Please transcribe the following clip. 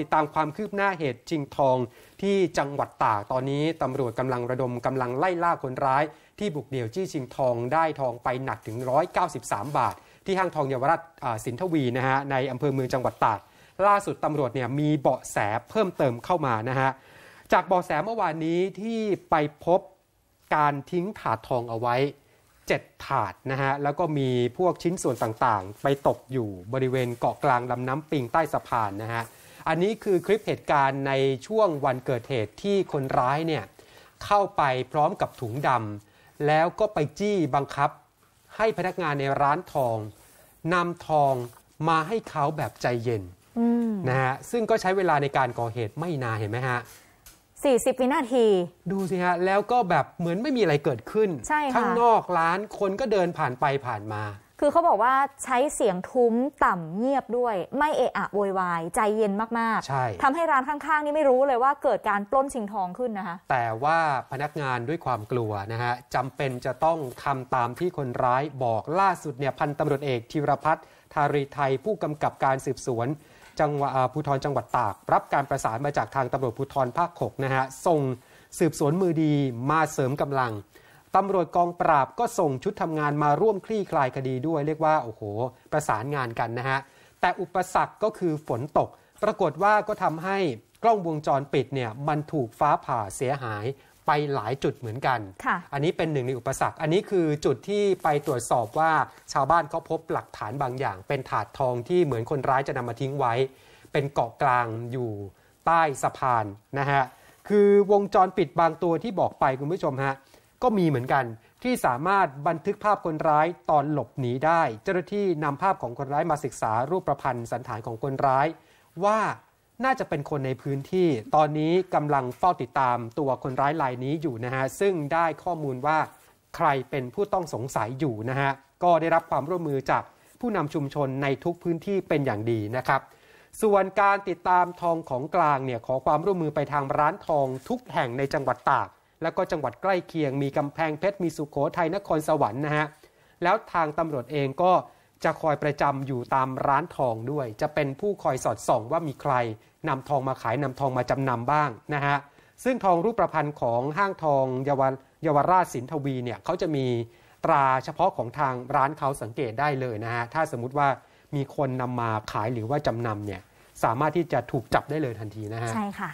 ติดตามความคืบหน้าเหตุชิงทองที่จังหวัดตากตอนนี้ตำรวจกำลังระดมกำลังไล่ล่าคนร้ายที่บุกเดี่ยวจี้ชิงทองได้ทองไปหนักถึง 193 บาท ที่ห้างทองเยาวราชสินทวีนะฮะในอำเภอเมืองจังหวัดตากล่าสุดตำรวจเนี่ยมีเบาะแสเพิ่มเติมเข้ามานะฮะจากเบาะแสเมื่อวานนี้ที่ไปพบการทิ้งถาดทองเอาไว้ 7 ถาดนะฮะแล้วก็มีพวกชิ้นส่วนต่างๆ ไปตกอยู่บริเวณเกาะกลางลำน้ำปิงใต้สะพานนะฮะอันนี้คือคลิปเหตุการณ์ในช่วงวันเกิดเหตุที่คนร้ายเนี่ยเข้าไปพร้อมกับถุงดำแล้วก็ไปจี้บังคับให้พนักงานในร้านทองนำทองมาให้เขาแบบใจเย็นนะฮะ ซึ่งก็ใช้เวลาในการก่อเหตุไม่นานเห็นไหมฮะ 40วินาที ดูสิฮะ แล้วก็แบบเหมือนไม่มีอะไรเกิดขึ้นข้างนอกร้านคนก็เดินผ่านไปผ่านมาคือเขาบอกว่าใช้เสียงทุ้มต่ำเงียบด้วย ไม่เอะอะโวยวายใจเย็นมากๆทำให้ร้านข้าง ๆ นี่ไม่รู้เลยว่าเกิดการปล้นชิงทองขึ้นนะคะแต่ว่าพนักงานด้วยความกลัวนะฮะจำเป็นจะต้องทำตามที่คนร้ายบอกล่าสุดเนี่ยพันตำรวจเอกธีรพัฒน์ธารีไทย ผู้กำกับการสืบสวนจังหวัดภูธรจังหวัดตาก รับการประสานมาจากทางตำรวจภูธรภาค6นะฮะส่งสืบสวนมือดีมาเสริมกำลังตำรวจกองปราบก็ส่งชุดทำงานมาร่วมคลี่คลายคดีด้วย เรียกว่าโอ้โห ประสานงานกันนะฮะ แต่อุปสรรคก็คือฝนตก ปรากฏว่าก็ทำให้กล้องวงจรปิดเนี่ยมันถูกฟ้าผ่าเสียหายไปหลายจุดเหมือนกันอันนี้เป็นหนึ่งในอุปสรรคอันนี้คือจุดที่ไปตรวจสอบว่าชาวบ้านเขาพบหลักฐานบางอย่าง เป็นถาดทองที่เหมือนคนร้ายจะนำมาทิ้งไว้ เป็นเกาะกลางอยู่ใต้สะพานนะฮะคือวงจรปิดบางตัวที่บอกไปคุณผู้ชมฮะก็มีเหมือนกันที่สามารถบันทึกภาพคนร้ายตอนหลบหนีได้ เจ้าหน้าที่นำภาพของคนร้ายมาศึกษารูปประพันธ์สันฐานของคนร้าย ว่าน่าจะเป็นคนในพื้นที่ ตอนนี้กำลังเฝ้าติดตามตัวคนร้ายรายนี้อยู่นะฮะซึ่งได้ข้อมูลว่าใครเป็นผู้ต้องสงสัยอยู่นะฮะก็ได้รับความร่วมมือจากผู้นำชุมชนในทุกพื้นที่เป็นอย่างดีนะครับส่วนการติดตามทองของกลางเนี่ยขอความร่วมมือไปทางร้านทองทุกแห่งในจังหวัดตากแล้วก็จังหวัดใกล้เคียงมีกำแพงเพชรมีสุขโขทัยนครสวรรค์นะฮะแล้วทางตำรวจเองก็จะคอยประจำอยู่ตามร้านทองด้วย จะเป็นผู้คอยสอดส่องว่ามีใครนำทองมาขายนำทองมาจำนำบ้างนะฮะซึ่งทองรูปประพันธ์ของห้างทองเยาวยาวราชสินทวีเนี่ยเขาจะมีตราเฉพาะของทางร้านเขาสังเกตได้เลยนะฮะถ้าสมมติว่ามีคนนำมาขายหรือว่าจำนำเนี่ยสามารถที่จะถูกจับได้เลยทันทีนะฮะใช่ค่ะ